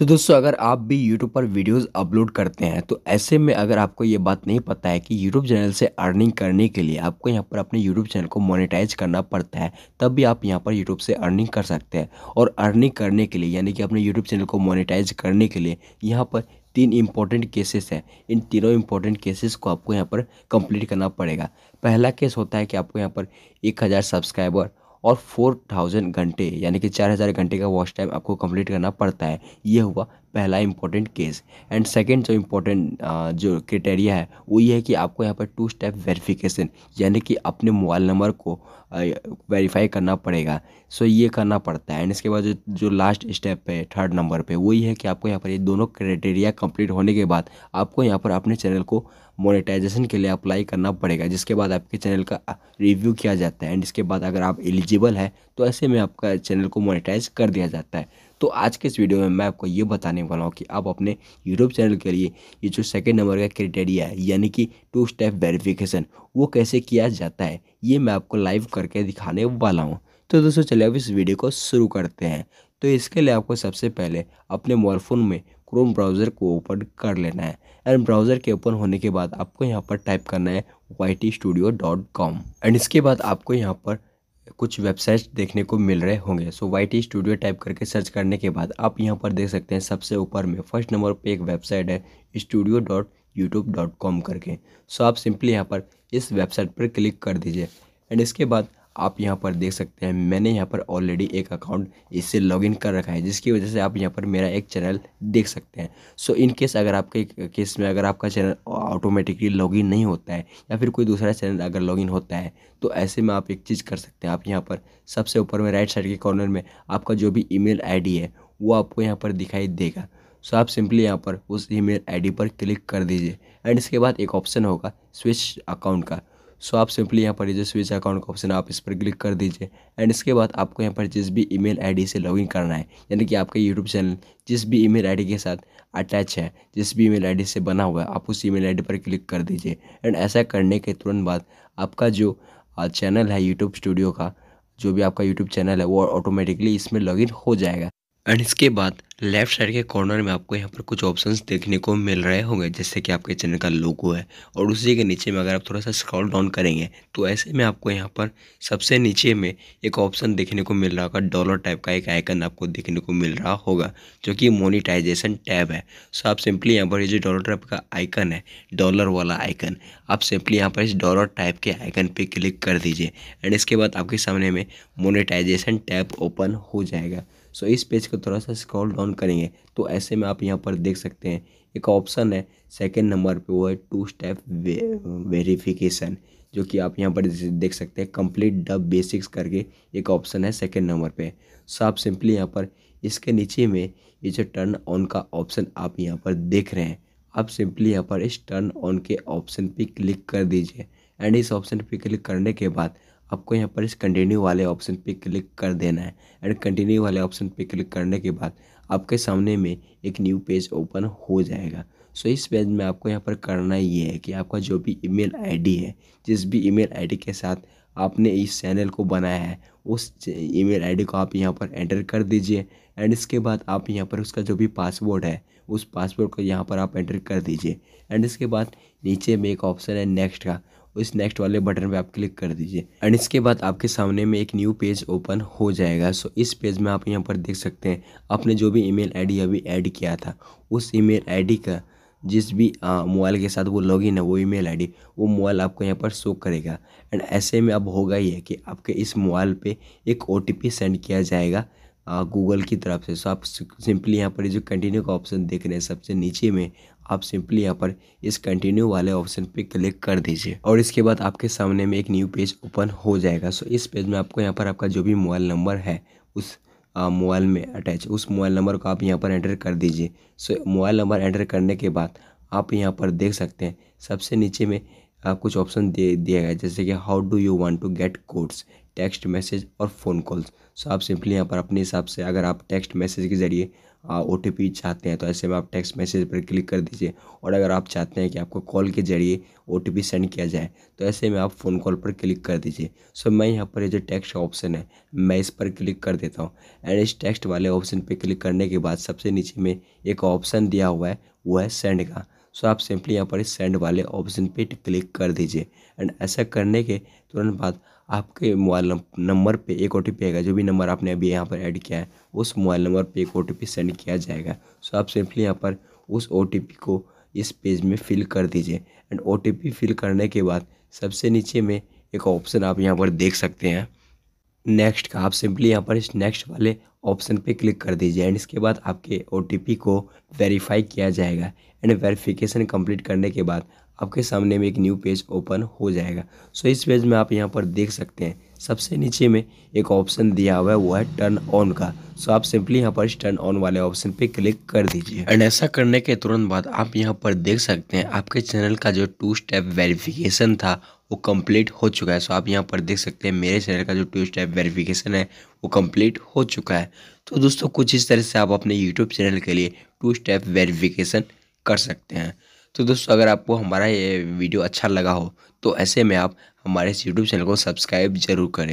तो दोस्तों अगर आप भी YouTube पर वीडियोस अपलोड करते हैं तो ऐसे में अगर आपको ये बात नहीं पता है कि YouTube चैनल से अर्निंग करने के लिए आपको यहाँ पर अपने YouTube चैनल को मोनेटाइज करना पड़ता है तब भी आप यहाँ पर YouTube से अर्निंग कर सकते हैं और अर्निंग करने के लिए यानी कि अपने यूट्यूब चैनल को मोनिटाइज करने के लिए यहाँ पर तीन इम्पोर्टेंट केसेस हैं इन तीनों इम्पोर्टेंट केसेस को आपको यहाँ पर कंप्लीट करना पड़ेगा पहला केस होता है कि आपको यहाँ पर एक हज़ार सब्सक्राइबर और फोर थाउजेंड घंटे यानी कि चार हज़ार घंटे का वॉच टाइम आपको कंप्लीट करना पड़ता है ये हुआ पहला इंपॉर्टेंट केस एंड सेकंड जो इम्पोर्टेंट जो क्रिटेरिया है वो ये है कि आपको यहाँ पर टू स्टेप वेरिफिकेशन यानी कि अपने मोबाइल नंबर को वेरीफाई करना पड़ेगा सो ये करना पड़ता है एंड इसके बाद जो जो लास्ट स्टेप है थर्ड नंबर पे वही है कि आपको यहाँ पर ये दोनों क्राइटेरिया कंप्लीट होने के बाद आपको यहाँ पर अपने चैनल को मोनेटाइजेशन के लिए अप्लाई करना पड़ेगा जिसके बाद आपके चैनल का रिव्यू किया जाता है एंड इसके बाद अगर आप एलिजिबल है तो ऐसे में आपका चैनल को मोनिटाइज कर दिया जाता है तो आज के इस वीडियो में मैं आपको ये बताने वाला हूँ कि आप अपने यूट्यूब चैनल के लिए ये जो सेकेंड नंबर का क्रिटेरिया है यानी कि टू स्टेप वेरिफिकेशन वो कैसे किया जाता है ये मैं आपको लाइव करके दिखाने वाला हूँ तो दोस्तों चलिए अब इस वीडियो को शुरू करते हैं तो इसके लिए आपको सबसे पहले अपने मोबाइल में क्रोम ब्राउज़र को ओपन कर लेना है एंड ब्राउज़र के ओपन होने के बाद आपको यहाँ पर टाइप करना है Y T studio dot com and इसके बाद आपको यहाँ पर कुछ वेबसाइट्स देखने को मिल रहे होंगे so Y T studio type करके सर्च करने के बाद आप यहाँ पर देख सकते हैं सबसे ऊपर में फर्स्ट नंबर पे एक वेबसाइट है studio dot YouTube dot com करके सो आप सिंपली यहाँ पर इस वेबसाइट पर क्लिक कर दीजिए एंड इसके बाद आप यहाँ पर देख सकते हैं मैंने यहाँ पर ऑलरेडी एक अकाउंट इससे लॉगिन कर रखा है जिसकी वजह से आप यहाँ पर मेरा एक चैनल देख सकते हैं सो इन केस अगर आपके केस में अगर आपका चैनल ऑटोमेटिकली लॉगिन नहीं होता है या फिर कोई दूसरा चैनल अगर लॉगिन होता है तो ऐसे में आप एक चीज़ कर सकते हैं आप यहाँ पर सबसे ऊपर में राइट साइड के कॉर्नर में आपका जो भी ई मेल है वो आपको यहाँ पर दिखाई देगा सो आप सिंपली यहाँ पर उस ई मेल पर क्लिक कर दीजिए एंड इसके बाद एक ऑप्शन होगा स्विच अकाउंट का सो आप सिंपली यहाँ पर जो स्विच अकाउंट का ऑप्शन आप इस पर क्लिक कर दीजिए एंड इसके बाद आपको यहाँ पर जिस भी ईमेल आईडी से लॉगिन करना है यानी कि आपका यूट्यूब चैनल जिस भी ईमेल आईडी के साथ अटैच है जिस भी ईमेल आईडी से बना हुआ है आप उस ईमेल आईडी पर क्लिक कर दीजिए एंड ऐसा करने के तुरंत बाद आपका जो चैनल है यूट्यूब स्टूडियो का जो भी आपका यूट्यूब चैनल है वो ऑटोमेटिकली इसमें लॉगिन हो जाएगा एंड इसके बाद लेफ्ट साइड के कॉर्नर में आपको यहाँ पर कुछ ऑप्शंस देखने को मिल रहे होंगे जैसे कि आपके चैनल का लोगो है और उसी के नीचे में अगर आप थोड़ा सा स्क्रॉल डाउन करेंगे तो ऐसे में आपको यहाँ पर सबसे नीचे में एक ऑप्शन देखने को मिल रहा होगा डॉलर टाइप का एक आइकन आपको देखने को मिल रहा होगा जो कि मोनिटाइजेशन टैब है सो आप सिंपली यहाँ पर ये जो डॉलर टाइप का आइकन है डॉलर वाला आइकन आप सिंपली यहाँ पर इस डॉलर टाइप के आइकन पर क्लिक कर दीजिए एंड इसके बाद आपके सामने में मोनिटाइजेशन टैब ओपन हो जाएगा सो इस पेज को थोड़ा सा स्क्रॉल डाउन करेंगे तो ऐसे में आप यहाँ पर देख सकते हैं एक ऑप्शन है सेकेंड नंबर पर वो है टू स्टेप वेरीफिकेशन जो कि आप यहाँ पर देख सकते हैं कंप्लीट द बेसिक्स करके एक ऑप्शन है सेकेंड नंबर पे सो आप सिंपली यहाँ पर इसके नीचे में ये जो टर्न ऑन का ऑप्शन आप यहाँ पर देख रहे हैं आप सिंपली यहाँ पर इस टर्न ऑन के ऑप्शन पे क्लिक कर दीजिए एंड इस ऑप्शन पे क्लिक करने के बाद आपको यहाँ पर इस कंटिन्यू वाले ऑप्शन पे क्लिक कर देना है एंड कंटिन्यू वाले ऑप्शन पे क्लिक करने के बाद आपके सामने में एक न्यू पेज ओपन हो जाएगा सो so, इस पेज में आपको यहाँ पर करना ये है कि आपका जो भी ईमेल आईडी है जिस भी ईमेल आईडी के साथ आपने इस चैनल को बनाया है उस ईमेल आईडी को आप यहाँ पर एंटर कर दीजिए एंड इसके बाद आप यहाँ पर उसका जो भी पासवर्ड है उस पासवर्ड को यहाँ पर आप एंटर कर दीजिए एंड इसके बाद नीचे में एक ऑप्शन है नेक्स्ट का उस नेक्स्ट वाले बटन पे आप क्लिक कर दीजिए एंड इसके बाद आपके सामने में एक न्यू पेज ओपन हो जाएगा सो इस पेज में आप यहाँ पर देख सकते हैं आपने जो भी ईमेल आईडी अभी ऐड किया था उस ईमेल आईडी का जिस भी मोबाइल के साथ वो लॉगिन है वो ईमेल आईडी वो मोबाइल आपको यहाँ पर शो करेगा एंड ऐसे में अब होगा ही है कि आपके इस मोबाइल पर एक ओ सेंड किया जाएगा गूगल की तरफ से सो आप सिंपली यहाँ पर जो कंटिन्यू का ऑप्शन देख रहे हैं सबसे नीचे में आप सिंपली यहाँ पर इस कंटिन्यू वाले ऑप्शन पे क्लिक कर दीजिए और इसके बाद आपके सामने में एक न्यू पेज ओपन हो जाएगा सो इस पेज में आपको यहाँ पर आपका जो भी मोबाइल नंबर है उस मोबाइल में अटैच उस मोबाइल नंबर को आप यहाँ पर एंटर कर दीजिए सो मोबाइल नंबर एंटर करने के बाद आप यहाँ पर देख सकते हैं सबसे नीचे में आप कुछ ऑप्शन दे दिया गया जैसे कि how do you want to get codes text message और फ़ोन कॉल्स सो आप सिंपली यहाँ पर अपने हिसाब से अगर आप टेक्स्ट मैसेज के ज़रिए ओ चाहते हैं तो ऐसे में आप टेक्स्ट मैसेज पर क्लिक कर दीजिए और अगर आप चाहते हैं कि आपको कॉल के जरिए ओ सेंड किया जाए तो ऐसे में आप फ़ोन कॉल पर क्लिक कर दीजिए सो मैं यहाँ पर ये जो टेक्स्ट ऑप्शन है मैं इस पर क्लिक कर देता हूँ एंड इस टेक्स्ट वाले ऑप्शन पर क्लिक करने के बाद सबसे नीचे में एक ऑप्शन दिया हुआ है वो है सेंड का सो आप सिंपली यहाँ पर इस सेंड वाले ऑप्शन पर क्लिक कर दीजिए एंड ऐसा करने के तुरंत बाद आपके मोबाइल नंबर पे एक ओ आएगा जो भी नंबर आपने अभी यहाँ पर ऐड किया है उस मोबाइल नंबर पे एक ओ सेंड किया जाएगा सो आप सिंपली यहाँ पर उस ओ को इस पेज में फिल कर दीजिए एंड ओ फिल करने के बाद सबसे नीचे में एक ऑप्शन आप यहाँ पर देख सकते हैं नेक्स्ट का आप सिंपली यहाँ पर इस नेक्स्ट वाले ऑप्शन पे क्लिक कर दीजिए एंड इसके बाद आपके ओ को वेरीफाई किया जाएगा एंड वेरिफिकेशन कंप्लीट करने के बाद आपके सामने में एक न्यू पेज ओपन हो जाएगा सो इस पेज में आप यहाँ पर देख सकते हैं सबसे नीचे में एक ऑप्शन दिया हुआ है वो है टर्न ऑन का सो आप सिंपली यहाँ पर टर्न ऑन वाले ऑप्शन पे क्लिक कर दीजिए एंड ऐसा करने के तुरंत बाद आप यहाँ पर देख सकते हैं आपके चैनल का जो टू स्टेप वेरिफिकेशन था वो कंप्लीट हो चुका है सो आप यहाँ पर देख सकते हैं मेरे चैनल का जो टू स्टेप वेरिफिकेशन है वो कम्प्लीट हो चुका है तो दोस्तों कुछ इस तरह से आप अपने यूट्यूब चैनल के लिए टू स्टेप वेरिफिकेशन कर सकते हैं तो दोस्तों अगर आपको हमारा ये वीडियो अच्छा लगा हो तो ऐसे में आप हमारे इस यूट्यूब चैनल को सब्सक्राइब जरूर करें